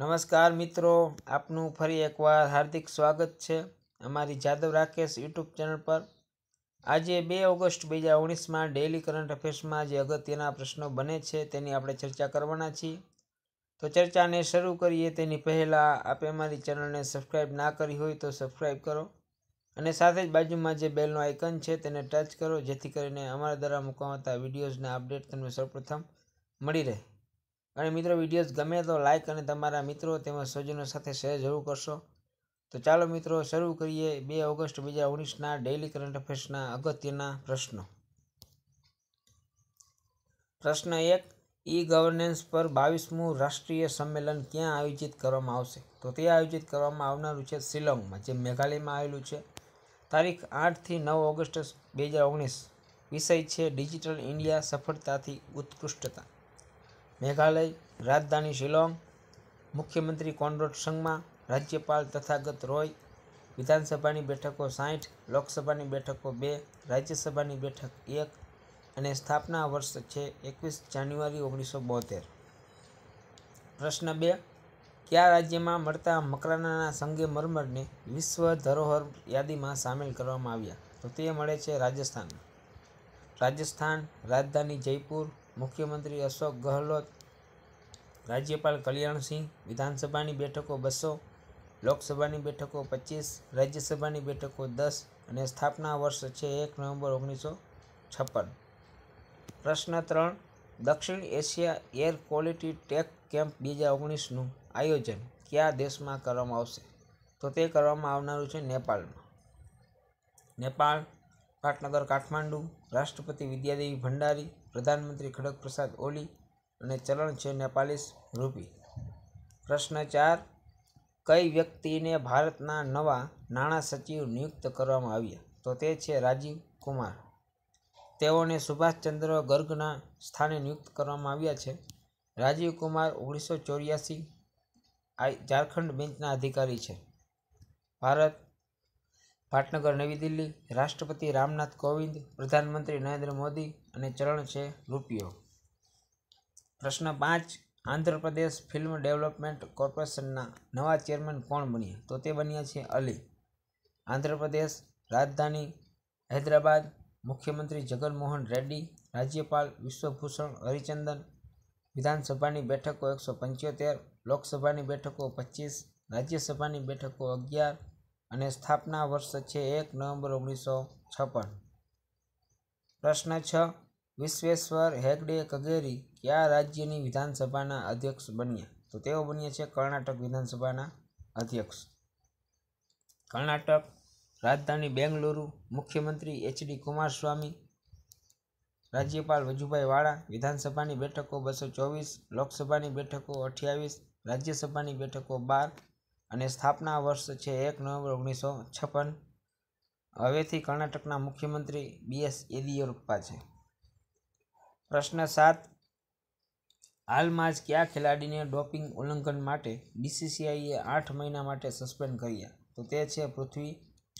નમસ્કાર મિત્રો આપનું ફરી એકવાર હાર્દિક સ્વાગત છે અમારી જાદવ રાકેશ યુટ્યુબ ચેનલ પર આજે બે ઓગસ્ટ બે હજાર ઓગણીસમાં ડેઇલી કરંટ અફેર્સમાં જે અગત્યના પ્રશ્નો બને છે તેની આપણે ચર્ચા કરવાના છીએ તો ચર્ચાને શરૂ કરીએ તેની પહેલાં આપે અમારી ચેનલને સબસ્ક્રાઈબ ના કરી હોય તો સબસ્ક્રાઈબ કરો અને સાથે જ બાજુમાં જે બેલનો આઇકન છે તેને ટચ કરો જેથી કરીને અમારા દ્વારા મૂકવામાં આવતા વિડીયોઝના અપડેટ તમને સૌપ્રથમ મળી રહે અને મિત્રો વિડીયોઝ ગમે તો લાઇક અને તમારા મિત્રો તેમજ સ્વજનો સાથે શેર જરૂર કરશો તો ચાલો મિત્રો શરૂ કરીએ બે ઓગસ્ટ બે હજાર ઓગણીસના ડેઇલી કરંટ અફેર્સના અગત્યના પ્રશ્નો પ્રશ્ન એક ઈ ગવર્નન્સ પર બાવીસમું રાષ્ટ્રીય સંમેલન ક્યાં આયોજિત કરવામાં આવશે તો તે આયોજિત કરવામાં આવનારું છે શિલોંગમાં જે મેઘાલયમાં આવેલું છે તારીખ આઠથી નવ ઓગસ્ટ બે હજાર ઓગણીસ વિષય છે ડિજિટલ ઇન્ડિયા સફળતાથી ઉત્કૃષ્ટતા મેઘાલય રાજધાની શિલોંગ મુખ્યમંત્રી કોનરોડ સંઘમાં રાજ્યપાલ તથાગત રોય વિધાનસભાની બેઠકો સાઠ લોકસભાની બેઠકો બે રાજ્યસભાની બેઠક એક અને સ્થાપના વર્ષ છે એકવીસ જાન્યુઆરી ઓગણીસો બોતેર પ્રશ્ન બે કયા રાજ્યમાં મળતા મકરાનાના સંગે મરમરને વિશ્વ ધરોહર યાદીમાં સામેલ કરવામાં આવ્યા તો તે મળે છે રાજસ્થાન રાજસ્થાન રાજધાની જયપુર મુખ્યમંત્રી અશોક ગહલોત રાજ્યપાલ કલ્યાણસિંહ વિધાનસભાની બેઠકો બસો લોકસભાની બેઠકો પચીસ રાજ્યસભાની બેઠકો દસ અને સ્થાપના વર્ષ છે એક નવેમ્બર ઓગણીસો છપ્પન પ્રશ્ન ત્રણ દક્ષિણ Asia air quality tech camp બે હજાર ઓગણીસનું આયોજન કયા દેશમાં કરવામાં આવશે તો તે કરવામાં આવનારું છે નેપાળમાં નેપાળ પાટનગર કાઠમાંડુ રાષ્ટ્રપતિ વિદ્યાદેવી ભંડારી પ્રધાનમંત્રી ખડક પ્રસાદ ઓલી અને ચલણ છે નેપાલીસ રૂપી પ્રશ્ન ચાર કઈ વ્યક્તિને ભારતના નવા નાણાં સચિવ નિયુક્ત કરવામાં આવ્યા તો તે છે રાજીવ કુમાર તેઓને સુભાષચંદ્ર ગર્ગના સ્થાને નિયુક્ત કરવામાં આવ્યા છે રાજીવ કુમાર ઓગણીસો ચોર્યાસી ઝારખંડ બેન્ચના અધિકારી છે ભારત પાટનગર નવી દિલ્હી રાષ્ટ્રપતિ રામનાથ કોવિંદ પ્રધાનમંત્રી નરેન્દ્ર મોદી અને ચલણ છે રૂપિયો પ્રશ્ન પાંચ આંધ્રપ્રદેશ ફિલ્મ ડેવલપમેન્ટ કોર્પોરેશનના નવા ચેરમેન કોણ બન્યા તો તે બન્યા છે અલી આંધ્રપ્રદેશ રાજધાની હૈદરાબાદ મુખ્યમંત્રી જગનમોહન રેડ્ડી રાજ્યપાલ વિશ્વભૂષણ હરિચંદન વિધાનસભાની બેઠકો એકસો પંચોતેર લોકસભાની બેઠકો પચીસ રાજ્યસભાની બેઠકો અગિયાર અને સ્થાપના વર્ષ છે એક નવેમ્બર ઓગણીસો છપ્પન પ્રશ્ન છ વિશ્વેશ્વર હેગડે કગેરી કયા રાજ્યની વિધાનસભાના અધ્યક્ષ બન્યા તો તેઓ બન્યા છે કર્ણાટક વિધાનસભાના અધ્યક્ષ કર્ણાટક રાજધાની બેંગલુરુ મુખ્યમંત્રી એચડી કુમારસ્વામી રાજ્યપાલ વજુભાઈ વાળા વિધાનસભાની બેઠકો બસો ચોવીસ લોકસભાની બેઠકો અઠ્યાવીસ રાજ્યસભાની બેઠકો બાર અને સ્થાપના વર્ષ છે એક નવેમ્બર ઓગણીસો છપ્પન હવેથી કર્ણાટકના મુખ્યમંત્રી બી એસ યેદિયુરપ્પા છે પ્રશ્ન સાત હાલમાં જ કયા ખેલાડીને ડોપિંગ ઉલ્લંઘન માટે બીસીસીઆઈએ આઠ મહિના માટે સસ્પેન્ડ કર્યા તો તે છે પૃથ્વી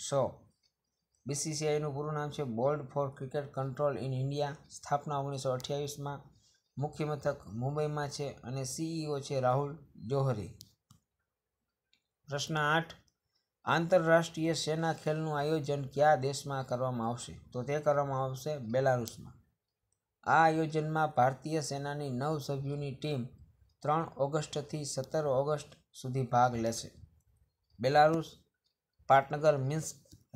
શો બીસીસીઆઈનું પૂરું નામ છે board for cricket control in India સ્થાપના ઓગણીસો અઠ્યાવીસમાં મુખ્ય મથક મુંબઈમાં છે અને સીઈઓ છે રાહુલ જોહરી પ્રશ્ન આઠ આંતરરાષ્ટ્રીય સેના ખેલનું આયોજન કયા દેશમાં કરવામાં આવશે તો તે કરવામાં આવશે બેલારુસમાં આ આયોજનમાં ભારતીય સેનાની નવ સભ્યોની ટીમ ત્રણ ઓગસ્ટથી સત્તર ઓગસ્ટ સુધી ભાગ લેશે બેલારુસ પાટનગર મિન્સ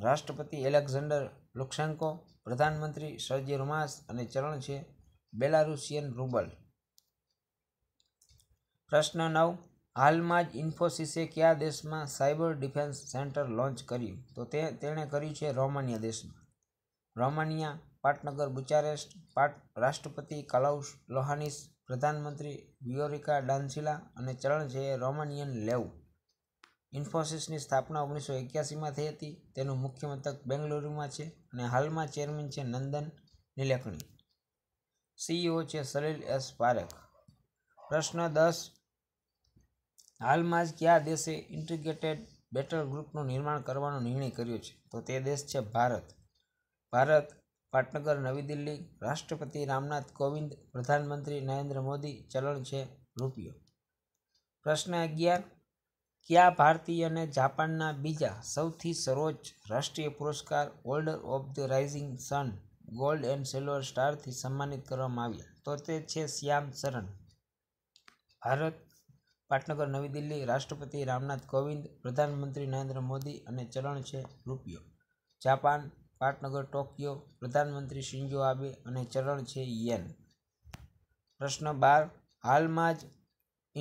રાષ્ટ્રપતિ એલેક્ઝાન્ડર લુક્ષેન્કો પ્રધાનમંત્રી સર્જી રૂમાસ અને ચરણ છે બેલારુસિયન રૂબલ પ્રશ્ન નવ હાલમાં જ ઇન્ફોસિસે કયા દેશમાં સાયબર ડિફેન્સ સેન્ટર લોન્ચ કર્યું તો તે તેણે કર્યું છે રોમાનિયા દેશમાં રોમાનિયા પાટનગર બુચારેસ્ટ પાટ રાષ્ટ્રપતિ કલાઉસ લોહાનિસ પ્રધાનમંત્રી વિયોરિકા ડાન્સિલા અને ચલણ જે રોમાનિયન લેવ ઇન્ફોસિસની સ્થાપના ઓગણીસો એક્યાસીમાં થઈ હતી તેનું મુખ્ય મથક બેંગલુરુમાં છે અને હાલમાં ચેરમેન છે નંદન નિલેકણી સીઈઓ છે સલીલ એસ પારેખ પ્રશ્ન દસ હાલમાં જ કયા દેશે ઇન્ટિગ્રેટેડ બેટલ ગ્રુપનું નિર્માણ કરવાનો નિર્ણય કર્યો છે તો તે દેશ છે ભારત ભારત પાટનગર નવી દિલ્હી રાષ્ટ્રપતિ રામનાથ કોવિંદ પ્રધાનમંત્રી નરેન્દ્ર મોદી ચલણ છે રૂપિયો પ્રશ્ન અગિયાર કયા ભારતીય અને જાપાનના બીજા સૌથી સર્વોચ્ચ રાષ્ટ્રીય પુરસ્કાર Order of the Rising Sun gold and silver સ્ટારથી સન્માનિત કરવામાં આવ્યા તો તે છે શ્યામ શરણ ભારત પાટનગર નવી દિલ્હી રાષ્ટ્રપતિ રામનાથ કોવિંદ પ્રધાનમંત્રી નરેન્દ્ર મોદી અને ચલણ છે રૂપિયો જાપાન પાટનગર ટોક્યો પ્રધાનમંત્રી શિન્જો આબે અને ચરણ છે યેન પ્રશ્ન બાર હાલમાં જ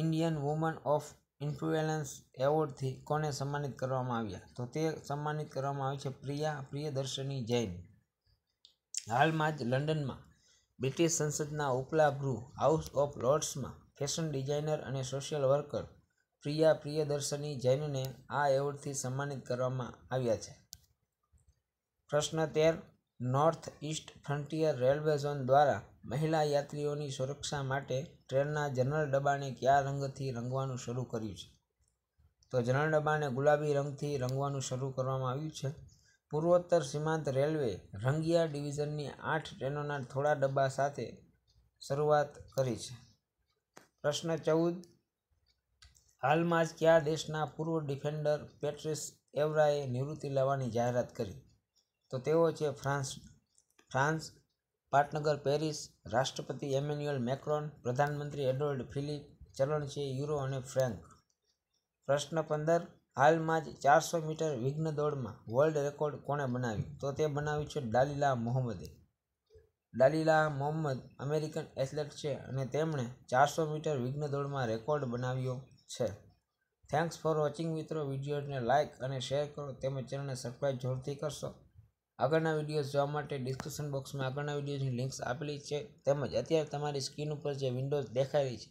ઇન્ડિયન વુમન ઓફ ઇન્ફ્લુએન્સ એવોર્ડથી કોને સન્માનિત કરવામાં આવ્યા તો તે સન્માનિત કરવામાં આવી છે પ્રિયા પ્રિયદર્શની જૈન હાલમાં જ લંડનમાં બ્રિટિશ સંસદના ઉપલા ગૃહ હાઉસ ઓફ લોર્ડ્સમાં ફેશન ડિઝાઇનર અને સોશિયલ વર્કર પ્રિયા પ્રિયદર્શની જૈનને આ એવોર્ડથી સન્માનિત કરવામાં આવ્યા છે પ્રશ્ન તેર North East Frontier Railway zone દ્વારા મહિલા યાત્રીઓની સુરક્ષા માટે ટ્રેનના જનરલ ડબ્બાને કયા રંગથી રંગવાનું શરૂ કર્યું છે તો જનરલ ડબ્બાને ગુલાબી રંગથી રંગવાનું શરૂ કરવામાં આવ્યું છે પૂર્વોત્તર સીમાંત રેલવે રંગિયા ડિવિઝનની આઠ ટ્રેનોના થોડા ડબ્બા સાથે શરૂઆત કરી છે પ્રશ્ન ચૌદ હાલમાં જ કયા દેશના પૂર્વ ડિફેન્ડર પેટ્રિસ એવરાએ નિવૃત્તિ લેવાની જાહેરાત કરી તો તેઓ છે ફ્રાન્સ ફ્રાન્સ પાટનગર પેરિસ રાષ્ટ્રપતિ એમેન્યુઅલ મેક્રોન પ્રધાનમંત્રી એડોલ્ડ ફિલિપ ચલણ છે યુરો અને ફ્રેન્ક પ્રશ્ન પંદર હાલમાં જ ચારસો મીટર વિઘ્ન દોડમાં વર્લ્ડ રેકોર્ડ કોણે બનાવ્યું તો તે બનાવ્યું છે ડાલિલા મોહમ્મદે ડાલીલા મોહમ્મદ અમેરિકન એથ્લેટ છે અને તેમણે ચારસો મીટર વિઘ્ન દોડમાં રેકોર્ડ બનાવ્યો છે થેન્ક્સ ફોર વોચિંગ મિત્રો વિડીયોને લાઇક અને શેર કરો તેમજ ચેનલને સબસ્ક્રાઈબ જરૂરથી કરશો આગળના વિડીયોઝ જોવા માટે ડિસ્ક્રિપ્શન બોક્સમાં આગળના વિડીયોની લિંક્સ આપેલી છે તેમજ અત્યારે તમારી સ્ક્રીન ઉપર જે વિન્ડોઝ દેખાઈ રહી છે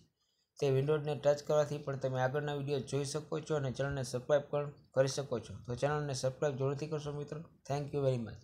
તે વિન્ડોઝને ટચ કરવાથી પણ તમે આગળના વિડીયો જોઈ શકો છો અને ચેનલને સબસ્ક્રાઈબ પણ કરી શકો છો તો ચેનલને સબસ્ક્રાઈબ જરૂરથી કરશો મિત્રો થેન્ક યુ વેરી મચ